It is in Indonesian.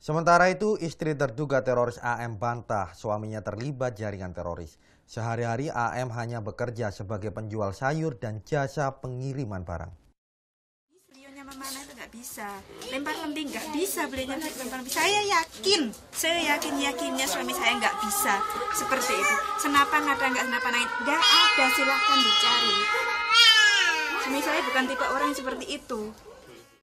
Sementara itu, istri terduga teroris AM bantah suaminya terlibat jaringan teroris. Sehari-hari AM hanya bekerja sebagai penjual sayur dan jasa pengiriman barang. Belinya mana itu nggak bisa, lempar lembing nggak bisa belinya lempar lembing. Saya yakin, saya yakin yakinnya suami saya nggak bisa seperti itu. Senapan ada nggak senapan naik? Nggak ada, silahkan dicari. Suami saya bukan tipe orang seperti itu.